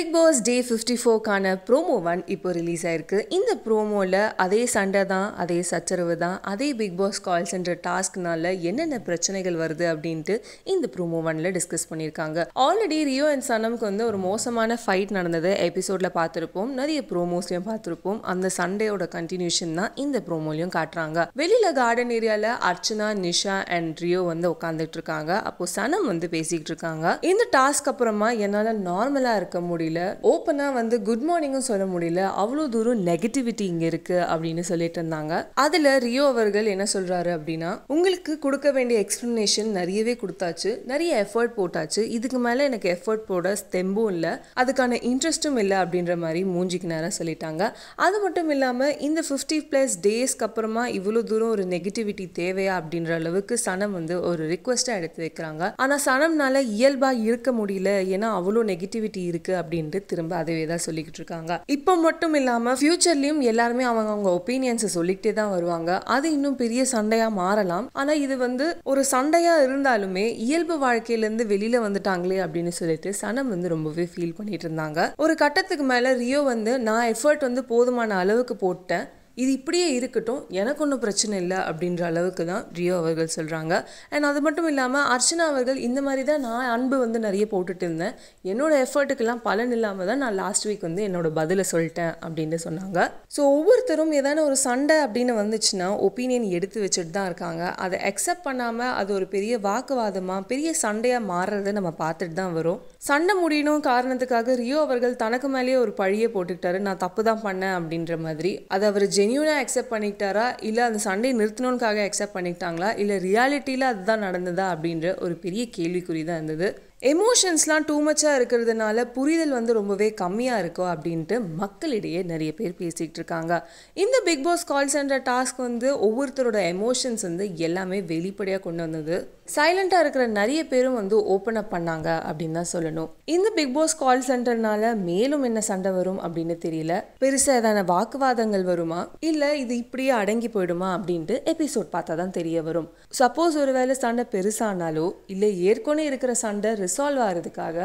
big Boss day fifty ஃபோர்க்கான promo one இப்போ release ஆயிருக்கு இந்த ப்ரோமோவில் அதே சண்டை தான் அதே சச்சரவு தான் அதே பிக் பாஸ் கால்ஸ் என்ற டாஸ்க்னால என்னென்ன பிரச்சனைகள் வருது அப்படின்ட்டு இந்த ப்ரோமோ ஒன்ல டிஸ்கஸ் பண்ணியிருக்காங்க ஆல்ரெடி ரியோ அண்ட் சனமுக்கு வந்து ஒரு மோசமான ஃபைட் நடந்தது எபிசோடில் பார்த்துருப்போம் நிறைய ப்ரோமோஸ்லையும் பார்த்துருப்போம் அந்த சண்டையோட கண்டினியூஷன் தான் இந்த ப்ரோமோலையும் காட்டுறாங்க வெளியில் கார்டன் ஏரியாவில் அர்ச்சனா நிஷா அண்ட் ரியோ வந்து உட்காந்துட்டு இருக்காங்க அப்போது சனம் வந்து பேசிக்கிட்டு இருக்காங்க இந்த டாஸ்க் அப்புறமா என்னால் நார்மலாக இருக்க முடியும் முடியல ஓப்பனா வந்து குட் மார்னிங்கும் சொல்ல முடியல அவ்வளோ தூரம் நெகட்டிவிட்டி இங்க இருக்கு அப்படின்னு சொல்லிட்டு இருந்தாங்க அதுல ரியோ அவர்கள் என்ன சொல்றாரு அப்படின்னா உங்களுக்கு கொடுக்க வேண்டிய எக்ஸ்பிளனேஷன் நிறையவே கொடுத்தாச்சு நிறைய எஃபர்ட் போட்டாச்சு இதுக்கு மேல எனக்கு எஃபர்ட் போட ஸ்தெம்பும் இல்லை அதுக்கான இன்ட்ரெஸ்ட்டும் இல்லை அப்படின்ற மாதிரி மூஞ்சிக்கு நேரம் சொல்லிட்டாங்க அது மட்டும் இல்லாமல் இந்த ஃபிஃப்டி ப்ளஸ் டேஸ்க்கு அப்புறமா இவ்வளோ தூரம் ஒரு நெகட்டிவிட்டி தேவையா அப்படின்ற அளவுக்கு சனம் வந்து ஒரு ரிக்வெஸ்ட்டாக எடுத்து வைக்கிறாங்க ஆனால் சனம்னால இயல்பாக இருக்க முடியல ஏன்னா அவ்வளோ நெகட்டிவிட்டி இருக்குது அப்படின்னு அப்படின்ட்டு திரும்ப அதே தான் சொல்லிக்கிட்டு இருக்காங்க இப்போ மட்டும் இல்லாமல் ஃபியூச்சர்லேயும் எல்லாருமே அவங்க அவங்க ஒப்பீனியன்ஸை சொல்லிக்கிட்டே தான் வருவாங்க அது இன்னும் பெரிய சண்டையாக மாறலாம் ஆனால் இது வந்து ஒரு சண்டையாக இருந்தாலுமே இயல்பு வாழ்க்கையிலேருந்து வெளியில் வந்துட்டாங்களே அப்படின்னு சொல்லிட்டு சனம் வந்து ரொம்பவே ஃபீல் பண்ணிட்டு இருந்தாங்க ஒரு கட்டத்துக்கு மேலே ரியோ வந்து நான் எஃபர்ட் வந்து போதுமான அளவுக்கு போட்டேன் இது இப்படியே இருக்கட்டும் எனக்கு ஒன்றும் பிரச்சனை இல்லை அப்படின்ற அளவுக்கு தான் ரியோ அவர்கள் சொல்கிறாங்க அண்ட் அது மட்டும் இல்லாமல் அர்ச்சனா அவர்கள் இந்த மாதிரி தான் நான் அன்பு வந்து நிறைய போட்டுட்டு இருந்தேன் என்னோடய எஃபர்ட்டுக்கெல்லாம் பலன் இல்லாமல் தான் நான் லாஸ்ட் வீக் வந்து என்னோடய பதிலை சொல்லிட்டேன் அப்படின்னு சொன்னாங்க ஸோ ஒவ்வொருத்தரும் ஏதான ஒரு சண்டை அப்படின்னு வந்துச்சுன்னா ஒப்பீனியன் எடுத்து வச்சுட்டு தான் இருக்காங்க அதை அக்செப்ட் பண்ணாமல் அது ஒரு பெரிய வாக்குவாதமாக பெரிய சண்டையாக மாறுறதை நம்ம பார்த்துட்டு தான் வரும் சண்டை முடியணும் காரணத்துக்காக ரியோ அவர்கள் தனக்கு மேலேயே ஒரு பழியை போட்டுக்கிட்டாரு நான் தப்பு தான் பண்ணேன் அப்படின்ற மாதிரி அதை அவர் ஜெனி ஜென்யூனாக அக்செப்ட் பண்ணிக்கிட்டாரா இல்லை அந்த சண்டை நிறுத்தணுன்காக அக்செப்ட் பண்ணிக்கிட்டாங்களா இல்லை ரியாலிட்டியில் அதுதான் நடந்ததா அப்படின்ற ஒரு பெரிய கேள்விக்குறி தான் இருந்தது எமோஷன்ஸ்லாம் டூ மச்சாக இருக்கிறதுனால புரிதல் வந்து ரொம்பவே கம்மியாக இருக்கும் அப்படின்ட்டு மக்களிடையே நிறைய பேர் பேசிகிட்டு இருக்காங்க இந்த Bigg Boss call centre task வந்து ஒவ்வொருத்தரோட எமோஷன்ஸ் வந்து எல்லாமே வெளிப்படையாக கொண்டு வந்தது சைலண்டாக இருக்கிற நிறைய பேரும் வந்து ஓப்பன் அப் பண்ணாங்க அப்படின்னு தான் சொல்லணும் இந்த பிக் பாஸ் கால் சென்டர்னால மேலும் என்ன சண்டை வரும் அப்படின்னு தெரியல பெருசாக ஏதான வாக்குவாதங்கள் வருமா இல்லை இது இப்படியே அடங்கி போயிடுமா அப்படின்ட்டு எபிசோட் பார்த்தா தான் தெரிய வரும் சப்போஸ் ஒருவேளை சண்டை பெருசானாலோ இல்லை ஏற்கனவே இருக்கிற சண்டை ரிசால்வ் ஆகிறதுக்காக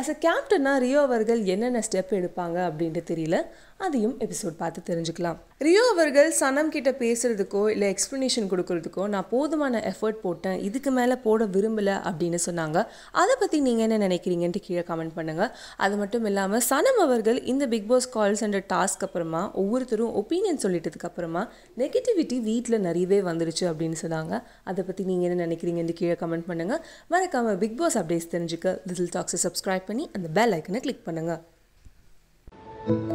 ஆஸ் அ கேப்டனாக ரியோ அவர்கள் என்னென்ன ஸ்டெப் எடுப்பாங்க அப்படின்ட்டு தெரியல அதையும் எபிசோட் பார்த்து தெரிஞ்சுக்கலாம் ரியோ அவர்கள் சனம் கிட்ட பேசுறதுக்கோ இல்லை எக்ஸ்பிளனேஷன் கொடுக்கறதுக்கோ நான் போதுமான எஃபர்ட் போட்டேன் இதுக்கு மேலே போட விரும்பலை அப்படின்னு சொன்னாங்க அதை பற்றி நீங்கள் என்ன நினைக்கிறீங்கன்ட்டு கீழே கமெண்ட் பண்ணுங்கள் அது மட்டும் இல்லாமல் சனம் அவர்கள் இந்த Bigg Boss calls and task அப்புறமா ஒவ்வொருத்தரும் ஒப்பீனியன் சொல்லிட்டதுக்கு அப்புறமா நெகட்டிவிட்டி வீட்டில் நிறையவே வந்துருச்சு அப்படின்னு சொன்னாங்க அதை பற்றி நீங்கள் என்ன நினைக்கிறீங்கன்ட்டு கீழே கமெண்ட் பண்ணுங்கள் மறக்காமல் பிக் பாஸ் அப்டேட்ஸ் தெரிஞ்சு தெரிஞ்சுக்க லிட்டில் டாக்ஸை சப்ஸ்கிரைப் பண்ணி அந்த பெல் ஐக்கனை கிளிக் பண்ணுங்கள்